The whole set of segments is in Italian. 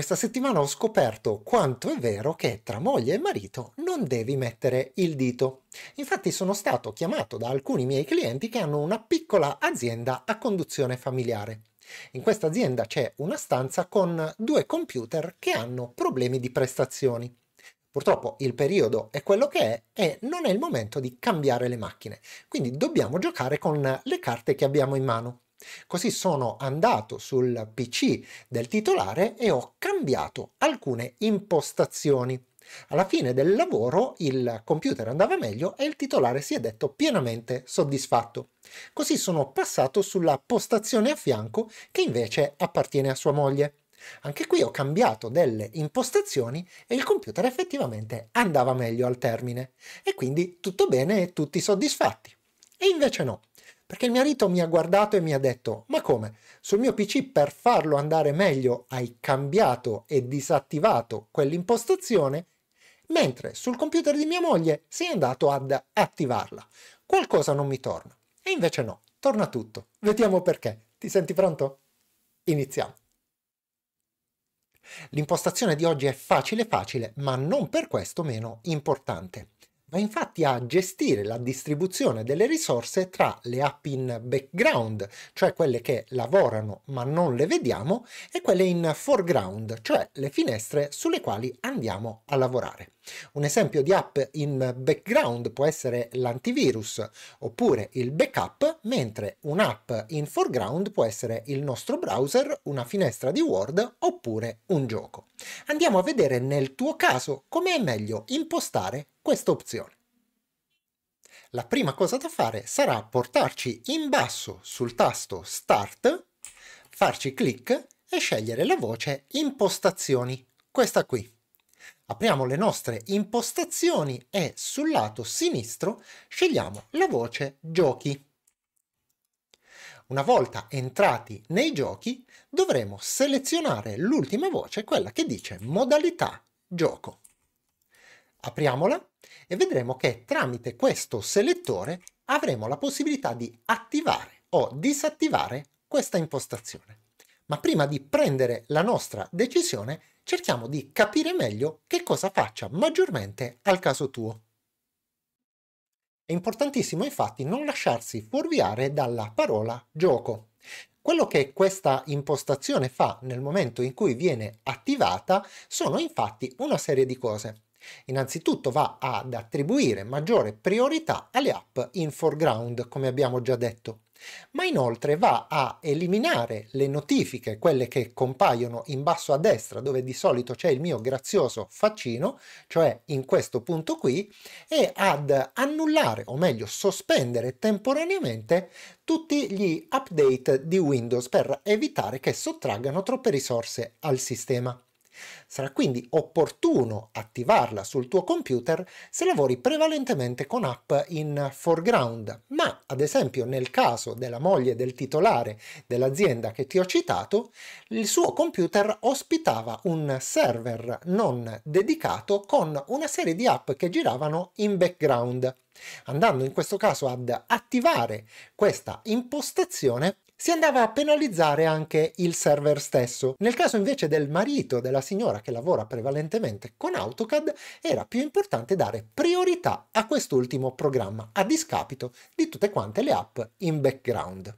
Questa settimana ho scoperto quanto è vero che tra moglie e marito non devi mettere il dito. Infatti sono stato chiamato da alcuni miei clienti che hanno una piccola azienda a conduzione familiare. In questa azienda c'è una stanza con due computer che hanno problemi di prestazioni. Purtroppo il periodo è quello che è e non è il momento di cambiare le macchine, quindi dobbiamo giocare con le carte che abbiamo in mano. Così sono andato sul PC del titolare e ho cambiato alcune impostazioni. Alla fine del lavoro il computer andava meglio e il titolare si è detto pienamente soddisfatto. Così sono passato sulla postazione a fianco che invece appartiene a sua moglie. Anche qui ho cambiato delle impostazioni e il computer effettivamente andava meglio al termine e quindi tutto bene e tutti soddisfatti. E invece no. Perché il mio marito mi ha guardato e mi ha detto, ma come? Sul mio PC per farlo andare meglio hai cambiato e disattivato quell'impostazione, mentre sul computer di mia moglie sei andato ad attivarla. Qualcosa non mi torna. E invece no, torna tutto. Vediamo perché. Ti senti pronto? Iniziamo. L'impostazione di oggi è facile facile, ma non per questo meno importante va infatti a gestire la distribuzione delle risorse tra le app in background, cioè quelle che lavorano ma non le vediamo, e quelle in foreground, cioè le finestre sulle quali andiamo a lavorare. Un esempio di app in background può essere l'antivirus oppure il backup, mentre un'app in foreground può essere il nostro browser, una finestra di Word oppure un gioco. Andiamo a vedere nel tuo caso come è meglio impostare questa opzione. La prima cosa da fare sarà portarci in basso sul tasto Start, farci clic e scegliere la voce Impostazioni, questa qui. Apriamo le nostre impostazioni e sul lato sinistro scegliamo la voce giochi. Una volta entrati nei giochi dovremo selezionare l'ultima voce, quella che dice modalità gioco. Apriamola e vedremo che tramite questo selettore avremo la possibilità di attivare o disattivare questa impostazione ma prima di prendere la nostra decisione cerchiamo di capire meglio che cosa faccia maggiormente al caso tuo. È importantissimo infatti non lasciarsi fuorviare dalla parola gioco. Quello che questa impostazione fa nel momento in cui viene attivata sono infatti una serie di cose. Innanzitutto va ad attribuire maggiore priorità alle app in foreground, come abbiamo già detto ma inoltre va a eliminare le notifiche, quelle che compaiono in basso a destra dove di solito c'è il mio grazioso faccino, cioè in questo punto qui, e ad annullare o meglio sospendere temporaneamente tutti gli update di Windows per evitare che sottraggano troppe risorse al sistema. Sarà quindi opportuno attivarla sul tuo computer se lavori prevalentemente con app in foreground, ma ad esempio nel caso della moglie del titolare dell'azienda che ti ho citato, il suo computer ospitava un server non dedicato con una serie di app che giravano in background andando in questo caso ad attivare questa impostazione si andava a penalizzare anche il server stesso. Nel caso invece del marito della signora che lavora prevalentemente con AutoCAD, era più importante dare priorità a quest'ultimo programma, a discapito di tutte quante le app in background.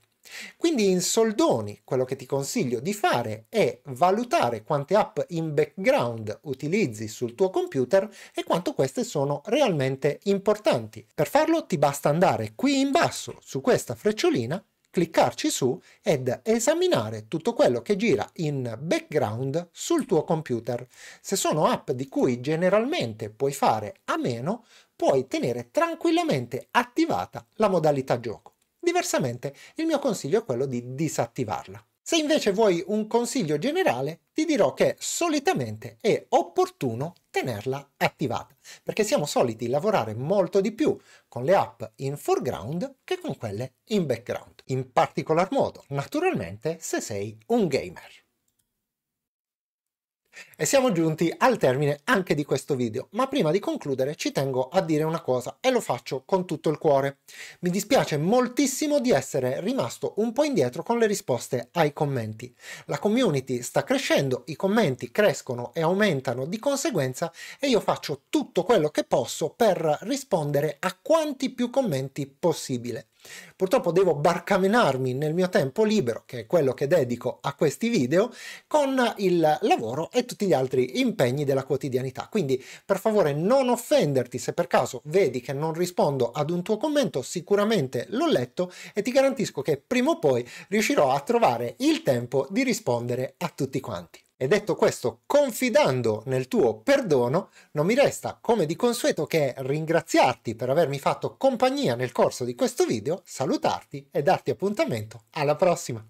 Quindi in soldoni quello che ti consiglio di fare è valutare quante app in background utilizzi sul tuo computer e quanto queste sono realmente importanti. Per farlo ti basta andare qui in basso su questa frecciolina cliccarci su ed esaminare tutto quello che gira in background sul tuo computer. Se sono app di cui generalmente puoi fare a meno, puoi tenere tranquillamente attivata la modalità gioco. Diversamente, il mio consiglio è quello di disattivarla. Se invece vuoi un consiglio generale, ti dirò che solitamente è opportuno tenerla attivata, perché siamo soliti lavorare molto di più con le app in foreground che con quelle in background, in particolar modo, naturalmente, se sei un gamer. E siamo giunti al termine anche di questo video, ma prima di concludere ci tengo a dire una cosa e lo faccio con tutto il cuore. Mi dispiace moltissimo di essere rimasto un po' indietro con le risposte ai commenti. La community sta crescendo, i commenti crescono e aumentano di conseguenza e io faccio tutto quello che posso per rispondere a quanti più commenti possibile. Purtroppo devo barcamenarmi nel mio tempo libero, che è quello che dedico a questi video, con il lavoro e tutti gli altri impegni della quotidianità. Quindi per favore non offenderti se per caso vedi che non rispondo ad un tuo commento, sicuramente l'ho letto e ti garantisco che prima o poi riuscirò a trovare il tempo di rispondere a tutti quanti. E detto questo, confidando nel tuo perdono, non mi resta come di consueto che ringraziarti per avermi fatto compagnia nel corso di questo video, salutarti e darti appuntamento alla prossima.